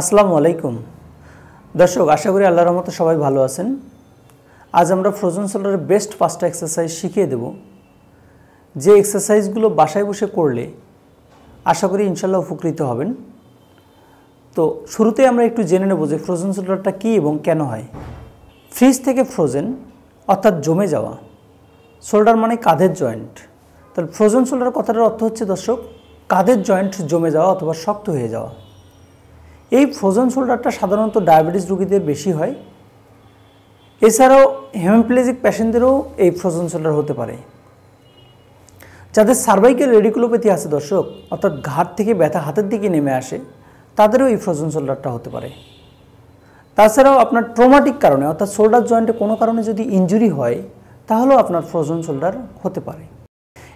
আসসালামু আলাইকুম দর্শক আশা করি আল্লাহর রহমতে সবাই ভালো আছেন আজ আমরা ফ্রোজন সোলারের বেস্ট পাঁচটা এক্সারসাইজ শিখিয়ে দেব যে এক্সারসাইজগুলো বাসায় বসে করলে আশা করি ইনশাল্লাহ উপকৃত হবেন তো শুরুতে আমরা একটু জেনে নেব যে ফ্রোজেন সোলারটা কী এবং কেন হয় ফ্রিজ থেকে ফ্রোজেন অর্থাৎ জমে যাওয়া শোল্ডার মানে কাঁধের জয়েন্ট তাহলে ফ্রোজেন শোল্ডার কথাটার অর্থ হচ্ছে দর্শক কাঁধের জয়েন্ট জমে যাওয়া অথবা শক্ত হয়ে যাওয়া এই ফ্রোজেন শোল্ডারটা সাধারণত ডায়াবেটিস রোগীদের বেশি হয় এছাড়াও হেমোপ্লেজিক পেশেন্টদেরও এই ফ্রোজেন শোল্ডার হতে পারে যাদের সার্ভাইকেল রেডিকুলোপ্যাথি আছে দর্শক অর্থাৎ ঘাট থেকে ব্যথা হাতের দিকে নেমে আসে তাদেরও এই ফ্রোজেন শোল্ডারটা হতে পারে তাছাড়াও আপনার ট্রোমাটিক কারণে অর্থাৎ শোল্ডার জয়েন্টে কোনো কারণে যদি ইঞ্জুরি হয় তাহলেও আপনার ফ্রোজেন শোল্ডার হতে পারে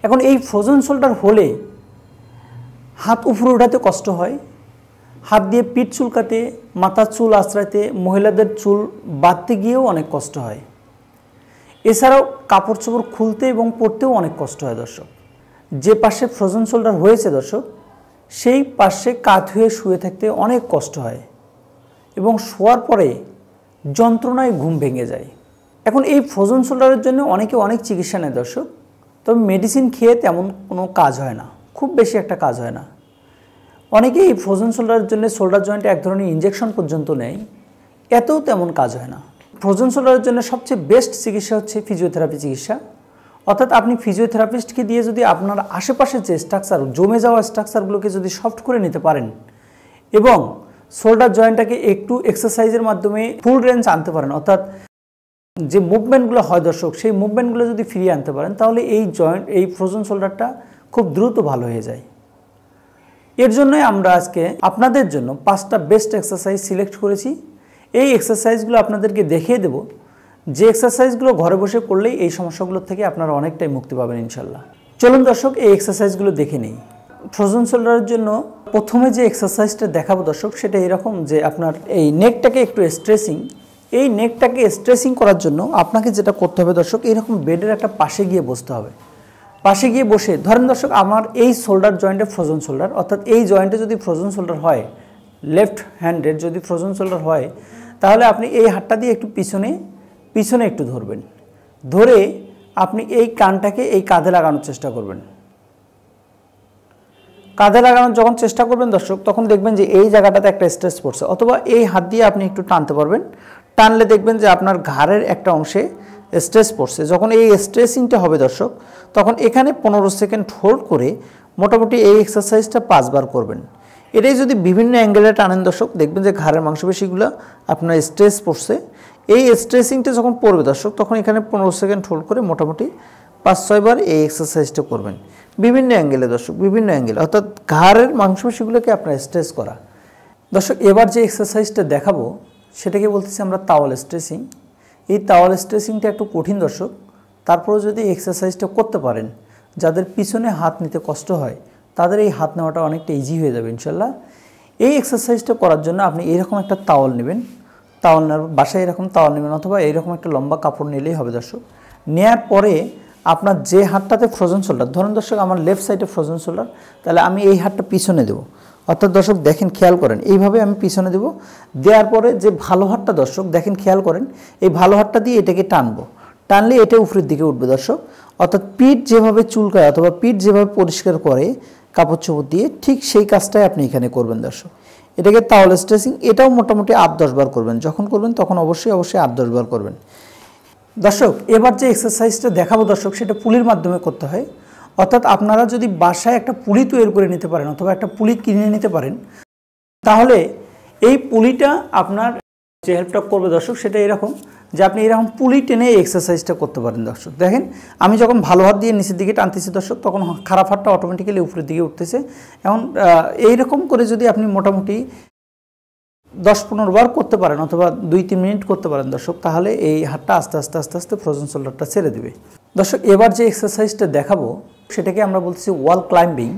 এখন এই ফ্রোজেন শোল্ডার হলে হাত উপরে উঠাতে কষ্ট হয় হাত দিয়ে পিঠ চুলকাতে মাথার চুল আশ্রাইতে মহিলাদের চুল বাঁধতে গিয়েও অনেক কষ্ট হয় এছাড়াও কাপড় চোপড় খুলতে এবং পরতেও অনেক কষ্ট হয় দর্শক যে পাশে ফ্রোজেন শোল্ডার হয়েছে দর্শক সেই পাশে কাত হয়ে শুয়ে থাকতে অনেক কষ্ট হয় এবং শোয়ার পরে যন্ত্রণায় ঘুম ভেঙে যায় এখন এই ফ্রোজেন শোল্ডারের জন্য অনেকে অনেক চিকিৎসা নেয় দর্শক তবে মেডিসিন খেয়ে তেমন কোনো কাজ হয় না খুব বেশি একটা কাজ হয় না অনেকেই ফ্রোজেন শোল্ডারের জন্য শোল্ডার জয়েন্টে এক ধরনের ইঞ্জেকশন পর্যন্ত নেয় এতেও তেমন কাজ হয় না ফ্রোজেন শোল্ডারের জন্য সবচেয়ে বেস্ট চিকিৎসা হচ্ছে ফিজিওথেরাপি চিকিৎসা অর্থাৎ আপনি ফিজিওথেরাপিস্টকে দিয়ে যদি আপনার আশেপাশের যে স্ট্রাকচার জমে যাওয়া স্ট্রাকচারগুলোকে যদি সফট করে নিতে পারেন এবং শোল্ডার জয়েন্টটাকে একটু এক্সারসাইজের মাধ্যমে ফুল রেঞ্জ আনতে পারেন অর্থাৎ যে মুভমেন্টগুলো হয় দর্শক সেই মুভমেন্টগুলো যদি ফিরিয়ে আনতে পারেন তাহলে এই জয়েন্ট এই ফ্রোজেন শোল্ডারটা খুব দ্রুত ভালো হয়ে যায় এর জন্যই আমরা আজকে আপনাদের জন্য পাঁচটা বেস্ট এক্সারসাইজ সিলেক্ট করেছি এই এক্সারসাইজগুলো আপনাদেরকে দেখিয়ে দেব যে এক্সারসাইজগুলো ঘরে বসে করলেই এই সমস্যাগুলোর থেকে আপনারা অনেকটাই মুক্তি পাবেন ইনশাল্লাহ চলুন দর্শক এই এক্সারসাইজগুলো দেখে নেই ফ্রোজন শোল্ডারের জন্য প্রথমে যে এক্সারসাইজটা দেখাবো দর্শক সেটা এরকম যে আপনার এই নেকটাকে একটু স্ট্রেসিং এই নেকটাকে স্ট্রেসিং করার জন্য আপনাকে যেটা করতে হবে দর্শক এরকম বেডের একটা পাশে গিয়ে বসতে হবে পাশে গিয়ে বসে ধরেন দর্শক আমার এই শোল্ডার জয়েন্টে ফ্রোজন শোল্ডার অর্থাৎ এই জয়েন্টে যদি ফ্রোজন শোল্ডার হয় লেফট হ্যান্ডের যদি ফ্রোজন শোল্ডার হয় তাহলে আপনি এই হাতটা দিয়ে একটু পিছনে পিছনে একটু ধরবেন ধরে আপনি এই কানটাকে এই কাঁধে লাগানোর চেষ্টা করবেন কাঁধে লাগানোর যখন চেষ্টা করবেন দর্শক তখন দেখবেন যে এই জায়গাটাতে একটা স্ট্রেস পড়ছে অথবা এই হাত দিয়ে আপনি একটু টানতে পারবেন টানলে দেখবেন যে আপনার ঘাড়ের একটা অংশে স্ট্রেস পড়ছে যখন এই স্ট্রেসিংটা হবে দর্শক তখন এখানে পনেরো সেকেন্ড হোল্ড করে মোটামুটি এই এক্সারসাইজটা পাঁচবার করবেন এটাই যদি বিভিন্ন অ্যাঙ্গেলে টানেন দর্শক দেখবেন যে ঘাড়ের মাংসপেশিগুলো আপনার স্ট্রেস পড়ছে এই স্ট্রেসিংটা যখন পড়বে দর্শক তখন এখানে পনেরো সেকেন্ড হোল্ড করে মোটামুটি পাঁচ ছয়বার এই এক্সারসাইজটা করবেন বিভিন্ন অ্যাঙ্গেলে দর্শক বিভিন্ন অ্যাঙ্গেলে অর্থাৎ ঘাড়ের মাংসপেশিগুলোকে আপনার স্ট্রেস করা দর্শক এবার যে এক্সারসাইজটা দেখাবো সেটাকে বলতেছি আমরা তাওয়াল স্ট্রেসিং এই টাওয়াল স্ট্রেসিংটা একটু কঠিন দর্শক তারপরেও যদি এক্সারসাইজটা করতে পারেন যাদের পিছনে হাত নিতে কষ্ট হয় তাদের এই হাত নেওয়াটা অনেকটা ইজি হয়ে যাবে ইনশাল্লাহ এই এক্সারসাইজটা করার জন্য আপনি এরকম একটা তাওয়াল নেবেন তাওয়াল নেওয়ার বাসায় এরকম তাওয়াল নেবেন অথবা এরকম একটা লম্বা কাপড় নিলেই হবে দর্শক নেয়ার পরে আপনার যে হাতটাতে ফ্রোজেন শোল্ডার ধরুন দর্শক আমার লেফট সাইডে ফ্রোজেন শোল্ডার তাহলে আমি এই হাতটা পিছনে দেবো অর্থাৎ দর্শক দেখেন খেয়াল করেন এইভাবে আমি পিছনে দেব দেওয়ার পরে যে ভালো হাটটা দর্শক দেখেন খেয়াল করেন এই ভালো হাটটা দিয়ে এটাকে টানবো টানলে এটা উপরের দিকে উঠবে দর্শক অর্থাৎ পিঠ যেভাবে চুলকায় অথবা পিঠ যেভাবে পরিষ্কার করে কাপড় চোপড় দিয়ে ঠিক সেই কাজটাই আপনি এখানে করবেন দর্শক এটাকে তাওল স্ট্রেসিং এটাও মোটামুটি আট দশ বার করবেন যখন করবেন তখন অবশ্যই অবশ্যই আট দশ বার করবেন দর্শক এবার যে এক্সারসাইজটা দেখাবো দর্শক সেটা পুলির মাধ্যমে করতে হয় অর্থাৎ আপনারা যদি বাসায় একটা পুলি তৈরি করে নিতে পারেন অথবা একটা পুলি কিনে নিতে পারেন তাহলে এই পুলিটা আপনার যে হেল্পটা করবে দর্শক সেটা এরকম যে আপনি এরকম পুলি টেনে এক্সারসাইজটা করতে পারেন দর্শক দেখেন আমি যখন ভালো হাত দিয়ে নিচের দিকে টানতেছি দর্শক তখন খারাপ হাতটা অটোমেটিক্যালি উপরের দিকে উঠতেছে এখন এইরকম করে যদি আপনি মোটামুটি দশ পনেরো বার করতে পারেন অথবা দুই তিন মিনিট করতে পারেন দর্শক তাহলে এই হাতটা আস্তে আস্তে আস্তে আস্তে ফ্রোজেন শোল্ডারটা ছেড়ে দেবে দর্শক এবার যে এক্সারসাইজটা দেখাবো সেটাকে আমরা বলছি ওয়াল ক্লাইম্বিং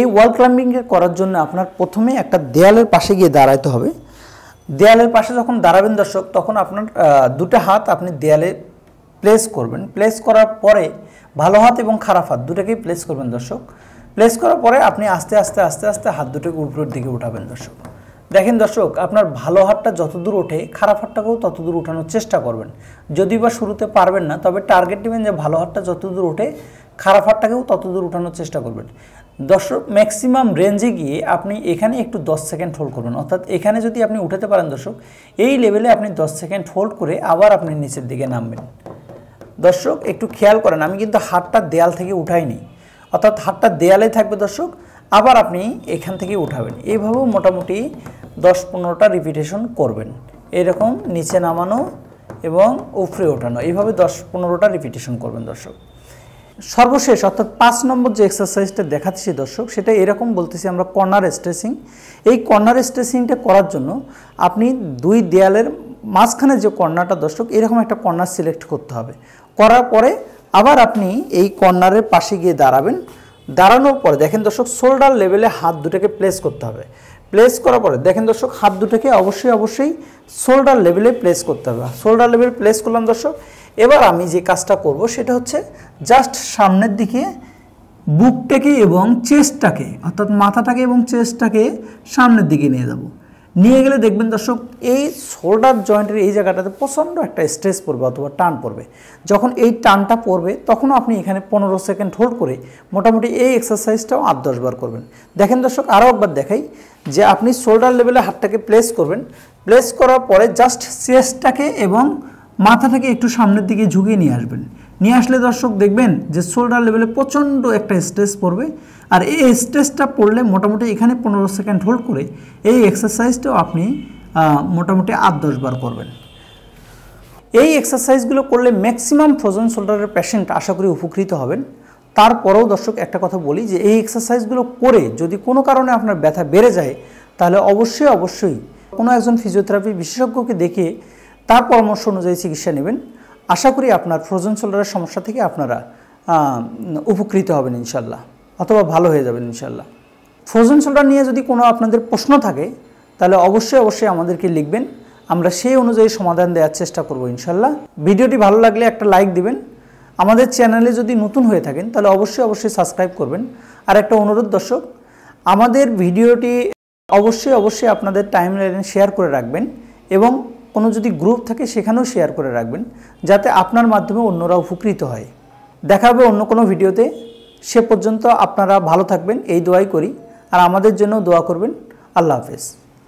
এই ওয়াল ক্লাইম্বিংকে করার জন্য আপনার প্রথমে একটা দেয়ালের পাশে গিয়ে দাঁড়াইতে হবে দেয়ালের পাশে যখন দাঁড়াবেন দর্শক তখন আপনার দুটো হাত আপনি দেয়ালে প্লেস করবেন প্লেস করার পরে ভালো হাত এবং খারাপ হাত দুটাকেই প্লেস করবেন দর্শক প্লেস করার পরে আপনি আস্তে আস্তে আস্তে আস্তে হাত দুটোকে উপরের দিকে উঠাবেন দর্শক দেখেন দর্শক আপনার ভালো হাতটা যতদূর ওঠে খারাপ হাতটাকেও ততদূর উঠানোর চেষ্টা করবেন যদি বা শুরুতে পারবেন না তবে টার্গেট নেবেন যে ভালো হাতটা যতদূর ওঠে খারাপ হাতটাকেও ততদূর উঠানোর চেষ্টা করবেন দর্শক ম্যাক্সিমাম রেঞ্জে গিয়ে আপনি এখানে একটু দশ সেকেন্ড হোল্ড করবেন অর্থাৎ এখানে যদি আপনি উঠাতে পারেন দর্শক এই লেভেলে আপনি দশ সেকেন্ড হোল্ড করে আবার আপনি নিচের দিকে নামবেন দর্শক একটু খেয়াল করেন আমি কিন্তু হাতটা দেয়াল থেকে উঠাইনি অর্থাৎ হাতটা দেয়ালে থাকবে দর্শক আবার আপনি এখান থেকে উঠাবেন এইভাবেও মোটামুটি দশ পনেরোটা রিপিটেশন করবেন এরকম নিচে নামানো এবং উপরে ওঠানো এইভাবে দশ পনেরোটা রিপিটেশন করবেন দর্শক সর্বশেষ অর্থাৎ পাঁচ নম্বর যে এক্সারসাইজটা দেখাচ্ছি দর্শক সেটা এরকম বলতেছি আমরা কর্নার স্ট্রেসিং এই কর্নার স্ট্রেসিংটা করার জন্য আপনি দুই দেয়ালের মাঝখানে যে কর্নারটা দর্শক এরকম একটা কর্নার সিলেক্ট করতে হবে করার পরে আবার আপনি এই কর্নারের পাশে গিয়ে দাঁড়াবেন দাঁড়ানোর পরে দেখেন দর্শক শোল্ডার লেভেলে হাত দুটাকে প্লেস করতে হবে প্লেস করার পরে দেখেন দর্শক হাত দুটোকে অবশ্যই অবশ্যই শোল্ডার লেভেলে প্লেস করতে হবে শোল্ডার লেভেল প্লেস করলাম দর্শক এবার আমি যে কাজটা করব সেটা হচ্ছে জাস্ট সামনের দিকে বুকটাকে এবং চেস্টটাকে অর্থাৎ মাথাটাকে এবং চেস্টটাকে সামনের দিকে নিয়ে যাবো নিয়ে গেলে দেখবেন দর্শক এই শোল্ডার জয়েন্টের এই জায়গাটাতে প্রচণ্ড একটা স্ট্রেস পড়বে অথবা টান পড়বে যখন এই টানটা পড়বে তখনও আপনি এখানে পনেরো সেকেন্ড হোল্ড করে মোটামুটি এই এক্সারসাইজটাও আট দশ বার করবেন দেখেন দর্শক আরও একবার দেখাই যে আপনি শোল্ডার লেভেলে হাতটাকে প্লেস করবেন প্লেস করার পরে জাস্ট চেস্টটাকে এবং মাথাটাকে একটু সামনের দিকে ঝুঁকিয়ে নিয়ে আসবেন নিয়ে আসলে দর্শক দেখবেন যে শোল্ডার লেভেলে প্রচণ্ড একটা স্ট্রেস পড়বে আর এই স্ট্রেসটা পড়লে মোটামুটি এখানে পনেরো সেকেন্ড হোল্ড করে এই এক্সারসাইজটাও আপনি মোটামুটি আট দশ বার করবেন এই এক্সারসাইজগুলো করলে ম্যাক্সিমাম ফ্রোজেন শোল্ডারের পেশেন্ট আশা করি উপকৃত হবেন তারপরেও দর্শক একটা কথা বলি যে এই এক্সারসাইজগুলো করে যদি কোনো কারণে আপনার ব্যথা বেড়ে যায় তাহলে অবশ্যই অবশ্যই কোনো একজন ফিজিওথেরাপি বিশেষজ্ঞকে দেখে তার পরামর্শ অনুযায়ী চিকিৎসা নেবেন আশা করি আপনার ফ্রোজেন শোল্ডারের সমস্যা থেকে আপনারা উপকৃত হবেন ইনশাল্লাহ অথবা ভালো হয়ে যাবেন ইনশাল্লাহ ফ্রোজেন শোল্ডার নিয়ে যদি কোনো আপনাদের প্রশ্ন থাকে তাহলে অবশ্যই অবশ্যই আমাদেরকে লিখবেন আমরা সেই অনুযায়ী সমাধান দেওয়ার চেষ্টা করব ইনশাল্লাহ ভিডিওটি ভালো লাগলে একটা লাইক দিবেন আমাদের চ্যানেলে যদি নতুন হয়ে থাকেন তাহলে অবশ্যই অবশ্যই সাবস্ক্রাইব করবেন আর একটা অনুরোধ দর্শক আমাদের ভিডিওটি অবশ্যই অবশ্যই আপনাদের টাইম লাইনে শেয়ার করে রাখবেন এবং কোনো যদি গ্রুপ থাকে সেখানেও শেয়ার করে রাখবেন যাতে আপনার মাধ্যমে অন্যরা উপকৃত হয় দেখা হবে অন্য কোনো ভিডিওতে সে পর্যন্ত আপনারা ভালো থাকবেন এই দোয়াই করি আর আমাদের জন্য দোয়া করবেন আল্লাহ হাফেজ